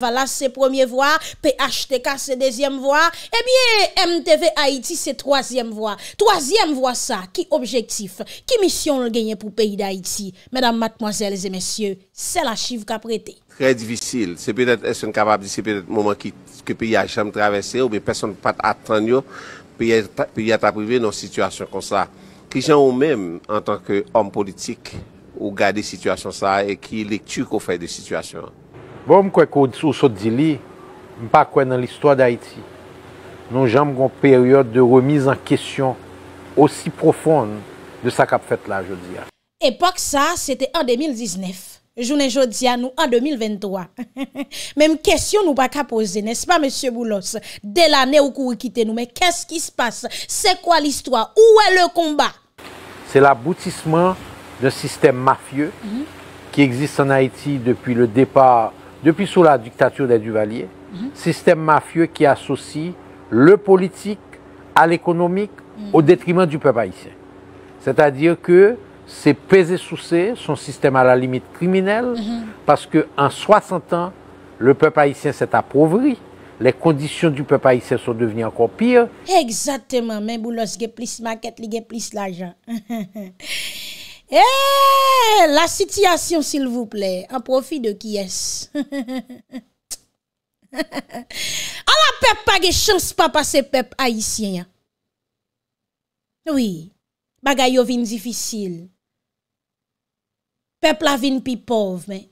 Vala se premier vwa, pHTK se dezyem vwa, e eh bie MTV Haïti se troasyem vwa. Troasyem vwa sa, ki objektif, ki misyon genye pou peyi da Haïti? Mèdam matmozèles et mèsyè, sel achiv ka prete. Très difficile, se pèdè est-se nkabab, se pèdè mouman ki peyi a chanm travesse, ou be person pat atran yo, peyi ataprive nou situasyon kon sa. Ki jan ou mèm, an tanke om politik, ou gade situasyon sa, e ki lèk tu ko fèy de situasyon. Bon mwen kwek ou sot di li, mwen pa kwen nan l'histoire d'Haïti. Non jen mwen kon periode de remise an kesyon osi profonde de sa kap fèt la, jodi ya. Epoch sa, sète an 2019. Jounen jodi ya nou an 2023. Men mwen kesyon nou pa kap ose, nes pa mwen M. Moulos? De la ne ou kou wikite nou, men kesk ki se passe? Se kwa l'histoire? Ou wè le komba? Se l'aboutissement d'un sistem mafieux ki mhm. egzist an Haïti depi le depa... depuis sous la dictature des Duvaliers, mhm. système mafieux qui associe le politique à l'économique mhm. au détriment du peuple haïtien. C'est-à-dire que c'est pesé sous ses, son système à la limite criminel, mhm. parce qu'en 60 ans, le peuple haïtien s'est appauvri. Les conditions du peuple haïtien sont devenues encore pires. Exactement, même vous Boulos, plus maquette, plus l'argent. Eee, eh, la sityasyon s'il vous plè. A profi de kyes. A ah, la pep pa ge chans pa pase pep aisyen ya. Oui, bagay yo vin zifisil. Pep la vin pi pov men.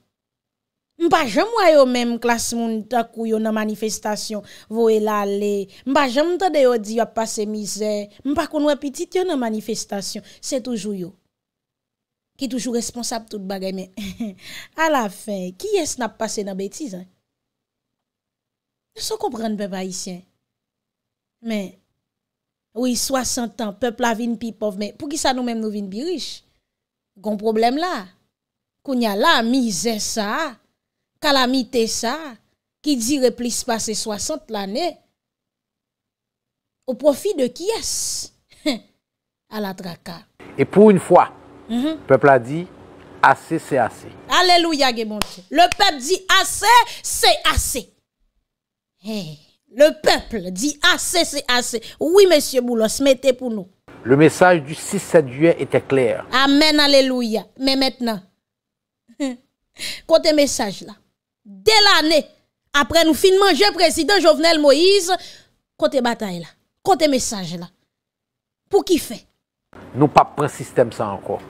Mpa jem wè yo men mklas moun takou yo nan manifestasyon. Vowe la le. Mpa jem mta de yo di wap pase mizè. Mpa kon wè pitit yo nan manifestasyon. Se toujou yo. Ki toujou responsab tout bagay men. A la fe, ki yes nap pase nan betize. Jou se komprende pe pa yisyen. Men, ou yi 60 an, pepl la vin pi pov men. Pou ki sa nou men nou vin bi riche. Gon problem la. Kou nye la mi zesa, kalamite sa, ki di replis pase 60 lane. Ou profi de ki yes. A la traka. E pou yin fwa, Le mhm. Peuple a dit assez, c'est assez. Alléluia, Le peuple dit assez, c'est assez. Le peuple dit assez, c'est assez. Oui, monsieur Boulos, mettez pour nous. Le message du 6-7 juillet était clair. Amen, alléluia. Mais maintenant, côté message là, dès l'année, après nous finissons, manger président Jovenel Moïse, côté bataille là, côté message là, pour qui fait? Nous pas prendre système ça encore.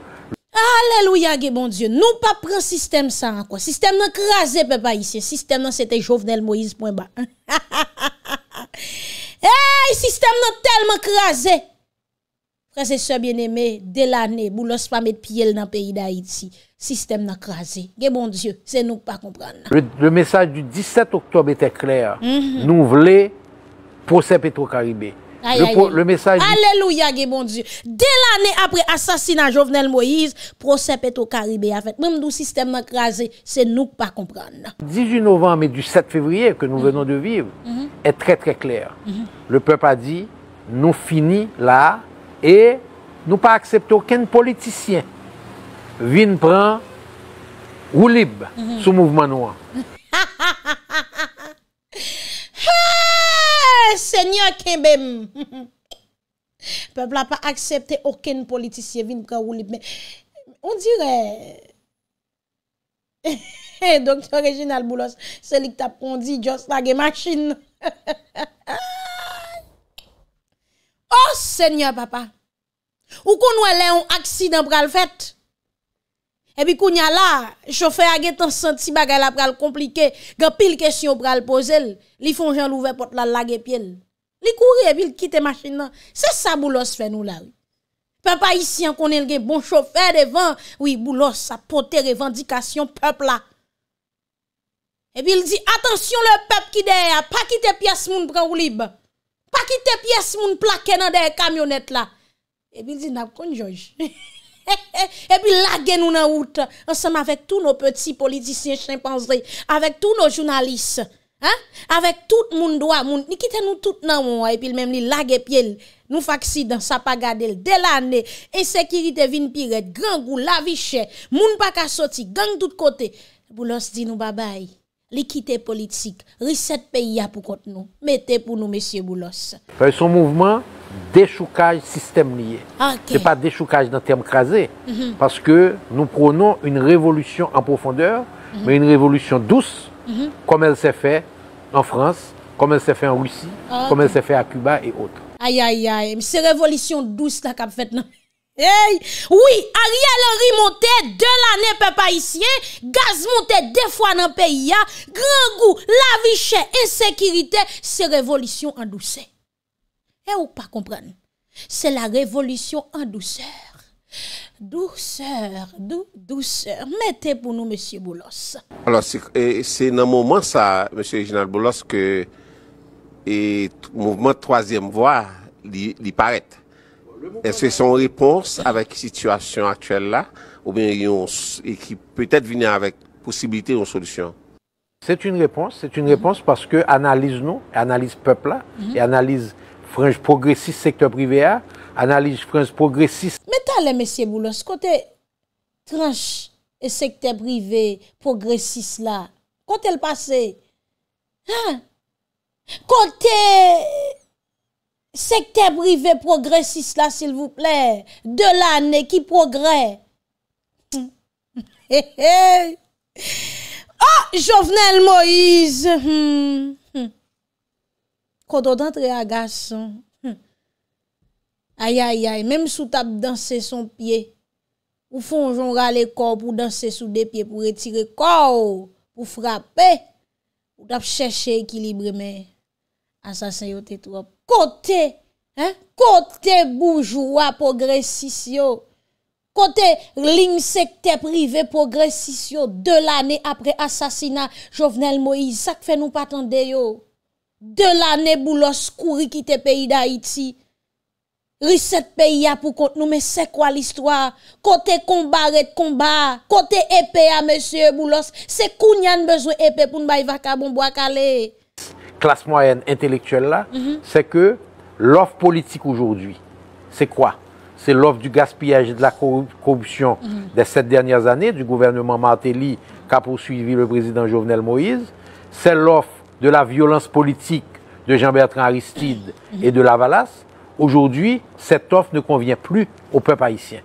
Aleluya, ge bon Diyo, nou pa pran sistem sa an kwa, sistem nan krasen pe pa isye, sistem nan sete Jovenel Moïse poin ba. Hey, sistem nan telman krasen, prese se bieneme, delane, moulos pa met piye l nan peyi da iti, sistem nan krasen, ge bon Diyo, se nou pa kompran nan. Le mesaj du 17 oktob ete kler, mhm. nou vle, pro se Petro Karibé. le, message. Alléluia, mon Dieu. Dès l'année après assassinat Jovenel Moïse, procès Caribe. Caribé fait, même nous système écrasé, c'est nous qui ne pas comprendre. 18 novembre et du 7 février que nous mhm. venons de vivre mhm. est très très clair. Mhm. Le peuple a dit nous finis là et nous pas accepter aucun politicien. Vin prend ou libre sous mouvement noir. Se nyan ken bem. Peble a pa aksepte oken politisye vin pre ou lipe. On dire... Doktor Regine Albulos, selik tap kondi, jost lage machin. Oh, se nyan papa! Ou kon wè lè yon aksidant pral fèt? Ebi kou nyan la, chofè agè tan senti bagè la pral komplike, gè pil kesyon pral pozel, li fonjè l'ouvè pot lal lage pjèl. Li kouri e bil kite machin nan, se sa boulos fe nou lan. Pe pa isi an konen gen bon chofer devan, ou i boulos apote revendikasyon pep la. E bil di, atensyon le pep ki der, pa kite piyes moun pran ou libe. Pa kite piyes moun plake nan dey kamyonet la. E bil di, nan konjouj. E bil la gen nou nan out, an sem avèk tou nou peti politisyen chimpanzè, avèk tou nou jounalis. Hein? Avec tout moun doa, moun, ni nous tout nan moun, et puis même li lage pied, nous dans sa pas gade dès l'année, insécurité vin pire grand goût, la vie chère, moun pas ka sorti, gang tout côté. Boulos dit nous bye bye. L'équité politique, reset pays pour contre nous. Mettez pour nous, monsieur Boulos. Fait son mouvement, déchoucage système lié. Ce n'est pas déchoucage d'un terme crasé, mhm. parce que nous prenons une révolution en profondeur, mhm. mais une révolution douce, Mm-hmm. comme elle s'est fait en France, comme elle s'est fait en Russie, ah, comme elle s'est fait à Cuba et autres. Aïe, aïe, aïe. C'est révolution douce la qu'a fait, Hey, oui, Ariel Henry monte de l'année peuple haïtien, gaz monte deux fois dans le pays, grand goût, la vie chère, insécurité, c'est révolution en douceur. Et eh, ou pas comprendre? C'est la révolution en douceur. Douceur, dou, douceur. Mettez pour nous, M. Boulos. Alors, c'est dans moment, ça, M. Général Boulos, que le mouvement Troisième Voie il paraît. Est-ce que c'est réponse avec la situation actuelle là, ou bien et qui peut-être venir avec possibilité ou solution C'est une réponse, c'est une réponse parce que analyse nous, analyse peuple là, mhm. et analyse frange progressiste secteur privé là, Analize France progressiste. Meta le, messeye Boulos, kote tranche e sekte privé progressiste la. Kote l'passe. Kote sekte privé progressiste la, sil vous plè. De l'année qui progrè. Oh, Jovenel Moïse. Hmm, hmm. Kote odantre agas. Ayayay, mèm sou tap danse son piye pou fonjon rale kor, pou danse sou de piye, pou retire kor, pou frape, pou tap chèche ekilibre mè. Asasin yo te trop. Kote, kote boujoua progresisyon. Kote linsek te prive progresisyon. De l'anè apre asasina Jovenel Moïse, sak fe nou patande yo. De l'anè bou los kouri kite peyi da Iti. Reset pays a pour nous, nous mais quoi l'histoire? Côté combat, et combat, côté épée à Monsieur Boulos, c'est koun besoin besoin pour pour nous bay vacabon bois. classe moyenne intellectuelle là mhm. c'est que l'offre politique aujourd'hui, c'est quoi c'est l'offre du gaspillage et de la corruption mhm. des sept dernières années du gouvernement Martelly qui a poursuivi le président Jovenel Moïse. C'est l'offre de la violence politique de Jean-Bertrand Aristide mhm. et de Lavalas. Aujourd'hui, cette offre ne convient plus au peuple haïtien.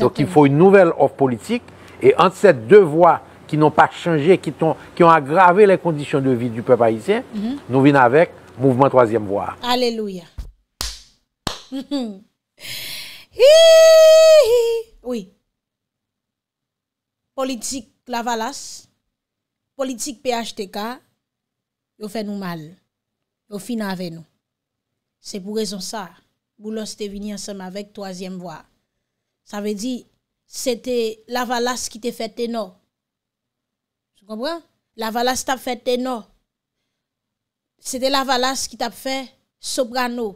Donc il faut une nouvelle offre politique. Et entre ces deux voies qui n'ont pas changé, qui, ont, aggravé les conditions de vie du peuple haïtien, mhm. nous venons avec Mouvement Troisième Voie. Alléluia. oui. Politique Lavalas, politique PHTK, ils fait nous mal. ils finissent avec nous. C'est pour raison ça. Boulos te vini ansem avek toazyem vwa. Sa ve di, sete la valas ki te fet tenor. Sou kompran? La valas tap fet tenor. Sete la valas ki tap fet soprano.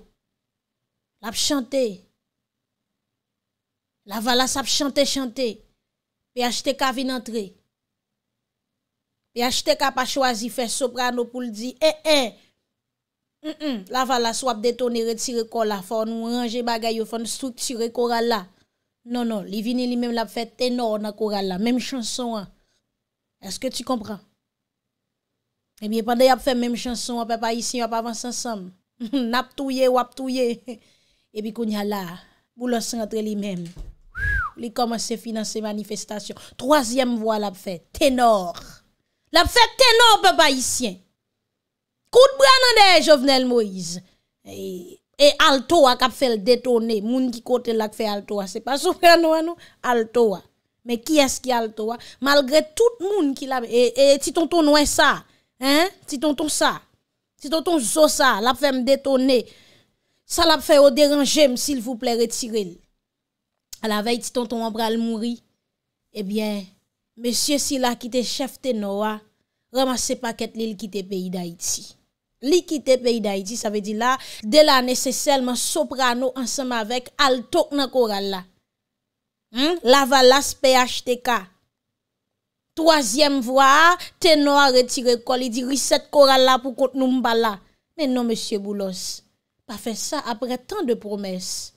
Lap chante. La valas ap chante chante. Pe achete ka vin antre. Pe achete ka pa chwazi fet soprano pou li di, e, e, eh, e. Eh, La fa las wap detone retire kola fon ou anje bagay ou fon strukture kora la. Non, non, li vini li mem la fè tenor nan kora la. Mem chanson an. Eske ti kompran? Ebi e pande yap fè mem chanson wap apayisyen wap avans ansam. Nap touye wap touye. Ebi koun ya la, bou los rentre li mem. Li komanse finanse manifestasyon. Troasyem vwa la fè, tenor. La fè tenor apayisyen. Coup de Jovenel Moïse. Et, Altoa Alto a cap fait détourner. Moun qui côté là fait Alto c'est pas soprano nous, Alto Mais qui est-ce qui Alto Malgré tout moun qui l'a et, et si tonton non ça, hein? Si tonton ça. Si tonton zo ça, l'a fait me détourner. Ça l'a fait au déranger, s'il vous plaît, retirez-le. À la veille, si tonton Ambral mourit, eh bien, monsieur Silla qui était chef de Noah, ramassez paquet l'île qui était pays d'Haïti. L'équité pays d'Haïti, ça veut dire là, de la nécessairement soprano ensemble avec alto nan choral là. Hmm? Lavalas PHTK. Troisième voix, ténor retiré col, il dit reset choral là pour qu'on nous mbala. Mais non monsieur Boulos, pas fait ça après tant de promesses.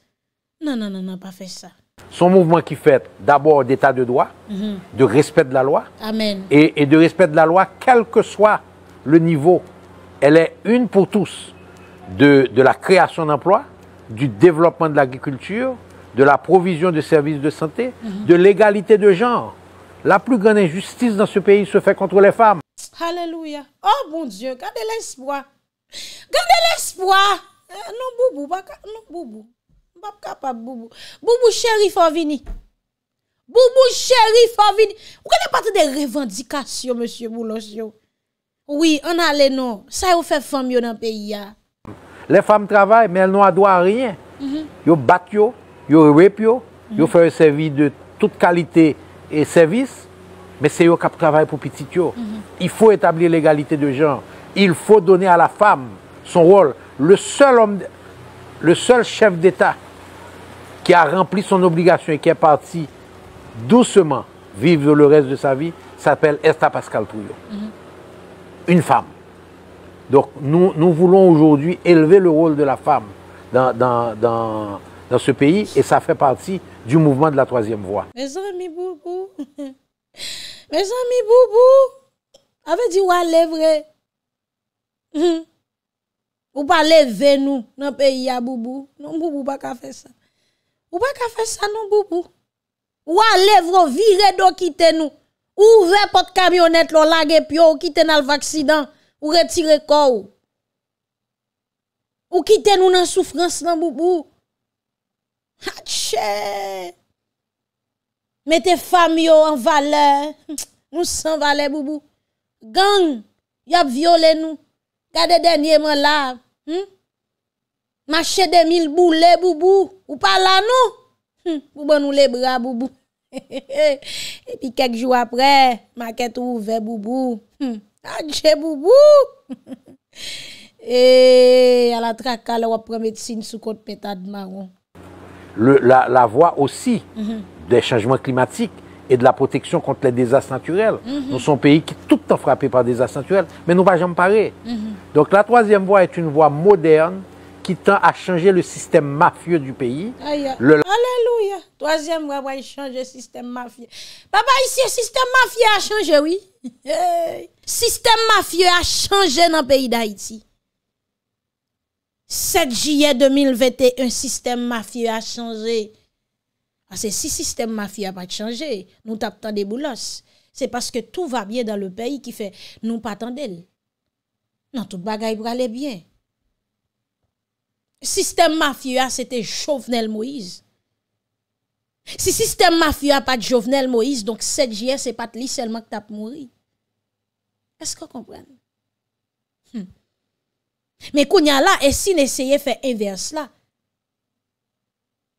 Non non non non, pas fait ça. Son mouvement qui fait d'abord d'état de droit, mhm. de respect de la loi, Amen. Et, et de respect de la loi, quel que soit le niveau elle est une pour tous de, de la création d'emplois, du développement de l'agriculture, de la provision de services de santé, mhm. de l'égalité de genre. La plus grande injustice dans ce pays se fait contre les femmes. Alléluia. Oh mon Dieu, gardez l'espoir. Gardez l'espoir. non, eh, boubou, non, boubou. Pas boubou. Boubou chéri, faut Boubou chéri, faut venir. Vous connaissez pas des revendications, monsieur Boulosio. Oui, on a les noms. Ça, on fait femme dans le pays. Les femmes travaillent, mais elles n'ont droit à rien. Elles battent, elles rapent, elles font un service de toute qualité et service, mais c'est eux qui travaillent pour petit. Mhm. Il faut établir l'égalité de genre. Il faut donner à la femme son rôle. Le seul homme, le seul chef d'État qui a rempli son obligation et qui est parti doucement vivre le reste de sa vie s'appelle Esta Pascal Trouillot. Mhm une femme. Donc nous, nous voulons aujourd'hui élever le rôle de la femme dans, dans, dans, ce pays et ça fait partie du mouvement de la troisième voie. Mes amis Boubou, mes amis Boubou, avez dit ouais, les Vous Ou pas lever nous dans le pays à Boubou. Non, Boubou, pas qu'à faire ça. Ou pas qu'à faire ça, non, Boubou. Ou à lèvres, virer d'où quitter nous. Ouvrez votre camionnette, l'on lague pio, ou quitte dans l'accident, ou retire corps. Ou quittez nous dans souffrance dans boubou. Hatché! Ah, Mettez famille en valeur. Nous sans valeur, boubou. Gang, y'a violé nous. Gade dernièrement là. Hmm? Marché de mille boulets, boubou. Ou pas là, nous? Hmm, ou bon nous les bras, boubou. Epi kek jou apre, ma ketou ve boubou. Anche boubou! E ala tra kal wap premedsine sou kont pétade maron. La voa osi mhm. de chanjouan klimatik et de la proteksyon kont mhm. le dezast naturel nou son peyi ki tout an frape par dezast naturel men nou va jam pare. Mhm. Donk la troasyem voa et un voa modern qui tend à changer le système mafieux du pays. Alléluia. Alléluia. Troisième, va changé le système mafieux. Papa, ici, le système mafieux a changé, oui. système mafieux a changé dans le pays d'Haïti. 7 juillet 2021, système mafieux a changé. Parce ah, que si système mafieux n'a pas changé, nous tapons des boulots. C'est parce que tout va bien dans le pays qui fait nous pas attendre. Non, tout bagaille pour aller bien système mafieux, c'était Jovenel Moïse. Si système mafieux pas de Jovenel Moïse, donc 7 ce c'est pas lui seulement que t'as mourir. Est-ce que vous comprenez hmm. Mais Kounyala, est là, et si faire inverse là,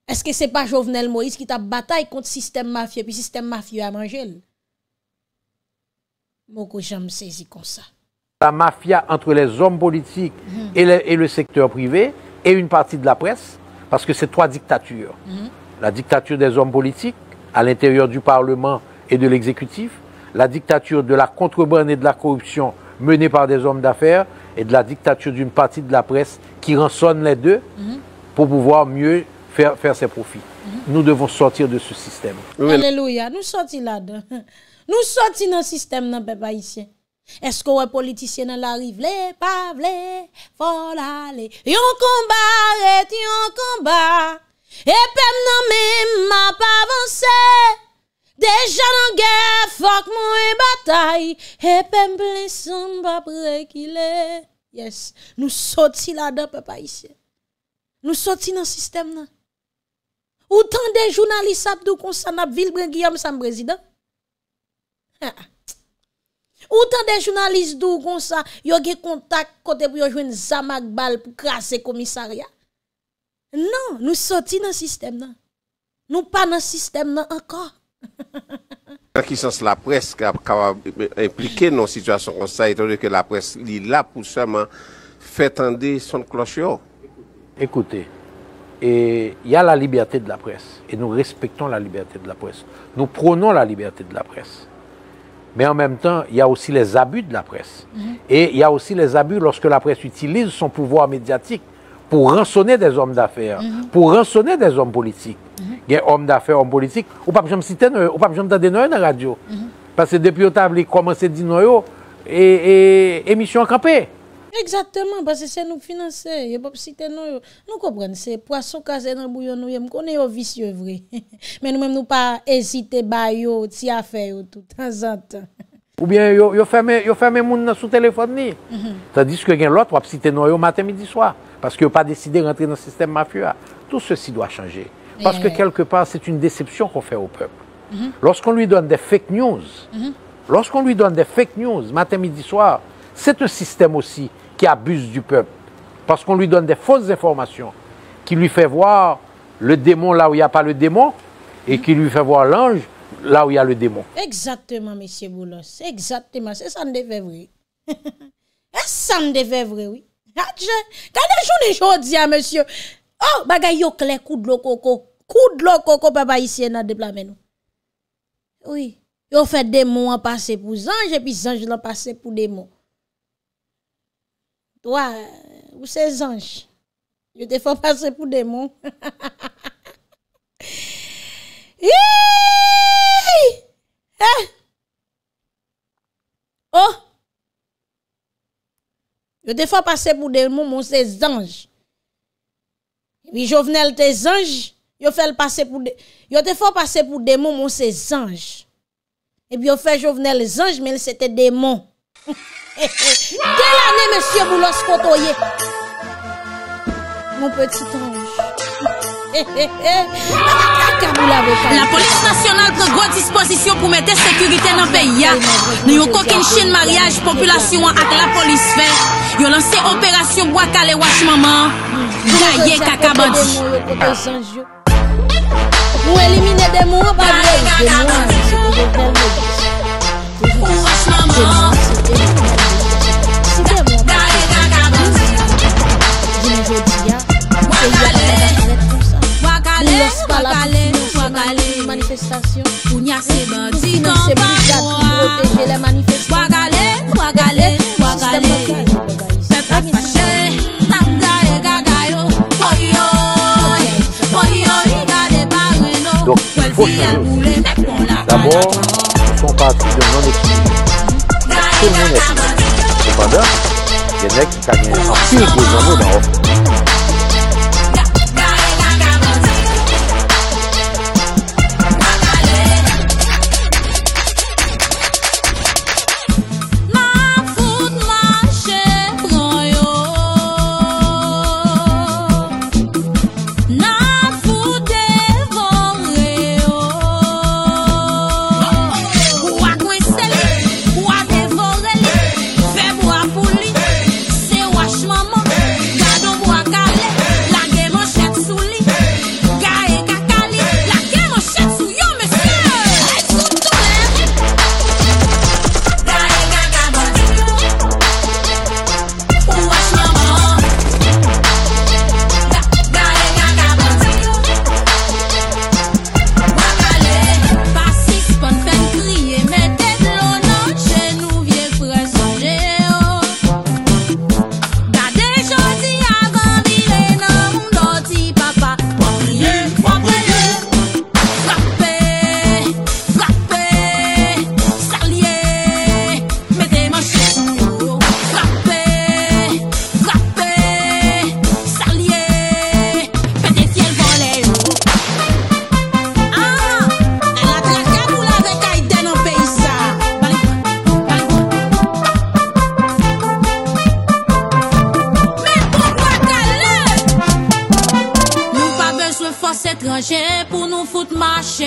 est-ce que c'est pas Jovenel Moïse qui t'a bataille contre système mafieux, puis système mafieux à manger? Moi, j'aime saisi comme ça. La mafia entre les hommes politiques hmm. et le secteur privé, et une partie de la presse, parce que c'est trois dictatures. Mhm. La dictature des hommes politiques, à l'intérieur du Parlement et de l'exécutif, la dictature de la contrebande et de la corruption menée par des hommes d'affaires, et de la dictature d'une partie de la presse qui rançonne les deux mhm. pour pouvoir mieux faire, faire ses profits. Mhm. Nous devons sortir de ce système. Alléluia, nous sortons là-dedans. Nous sortons dans le système, dans Esko wè politisyen nan la rive lè, pav lè, fola lè. Yon komba, et yon komba, epèm nan men map avansè. Dejan nan gè, fok moun e batay, epèm blè son papre ki lè. Yes, nou sot si la dèpe pa isè. Nou sot si nan sistem nan. Ou tan de jounalisa ap dò konsan ap vilbre giyam san brezida. Ha ha. Ou tan den jounalist dou kon sa, yo ge kontak kote pou yo jwen zamak bal pou kras se komisarya. Nan, nou soti nan sistem nan. Nou pa nan sistem nan anka. Kwa ki sens la pres kwa implike nou situasyon kon sa, etanou ke la pres li la pou seman fe tan de son kloche yo. Ekote, e, ya la liberté de la pres, e nou respektan la liberté de la pres. Nou pronon la liberté de la pres. mais en même temps, il y a aussi les abus de la presse. Mhm. Et il y a aussi les abus lorsque la presse utilise son pouvoir médiatique pour rançonner des hommes d'affaires, mhm. pour rançonner des hommes politiques. Il y a hommes d'affaires, hommes politiques, ou pas besoin de citer, ou pas besoin de dans la radio. Mhm. Parce que depuis au table, ils commencé à dire et, et émission campée. Exactement, parce que c'est nous financer. pas nous. Nous comprenons, c'est poisson casé dans le bouillon nous, connaissons les vicieux vrai. Mais nous même nous pas hésiter faire ti affaires. tout temps en temps. Ou bien yo yo fermé gens sous téléphone mhm. Tandis que l'autre va citer nous matin midi soir parce que pas décidé de rentrer dans le système mafieux. Tout ceci doit changer parce que eh. quelque part c'est une déception qu'on fait au peuple. Mhm. Lorsqu'on lui donne des fake news, mhm. lorsqu'on lui donne des fake news matin midi soir, c'est un système aussi qui abuse du peuple. Parce qu'on lui donne des fausses informations, qui lui fait voir le démon là où il n'y a pas le démon, et qui lui fait voir l'ange là où il y a le démon. Exactement, monsieur Boulos. Exactement. C'est ça me devait vrai. C'est ça me devait vrai, oui. Quand les gens dis à monsieur, oh, bagay yo clé, coup de l'eau coco. Coup de l'eau coco, papa ici, a déplacé nous. Oui. Yo fait démon en passer pour ange, et puis ange l'en passer pour démon. Toi, euh, ou ces anges, je t'ai fait passer pour démon. eh! Ah! Oh! Je te fais passer pour mots, mon ces anges. Et puis Jovenel, tes anges, yo fait passer pour des, yo fait passer pour démon, mon ces anges. Et puis yo fait Jovenel les anges, mais c'était des démons. Kèl anè mèsyè vou lòs kontoyè? Mon petit anj Kèl anè mèsyè vou lòs kontoyè? La polis nasyonal prè gòd dispòsisyon pou mètè sekurite nan pey ya Nè yon kòk in chèn mariage, populasyon ak la polis fè Yon lansè operasyon wakale wach maman Jaye kakabadi Mou elimine demou wapalè Mou elimine demou wapalè Donc, il faut changer aussi. D'abord, on partis de non-équilibre. Tout le monde est Cependant, il y en a qui gagnent un pile gros dans l'offre.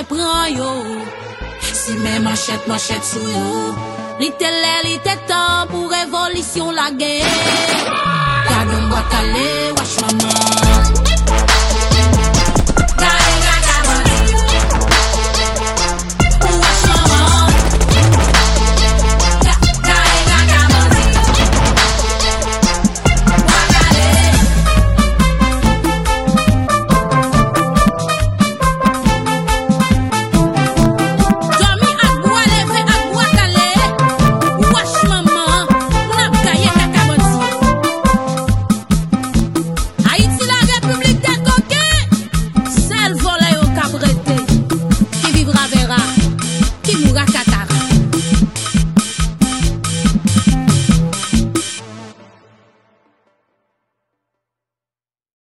Pren yo Si men manchet manchet sou yo Li te lè, li te tan Pou revolisyon la gen Kade mwakale wachmanan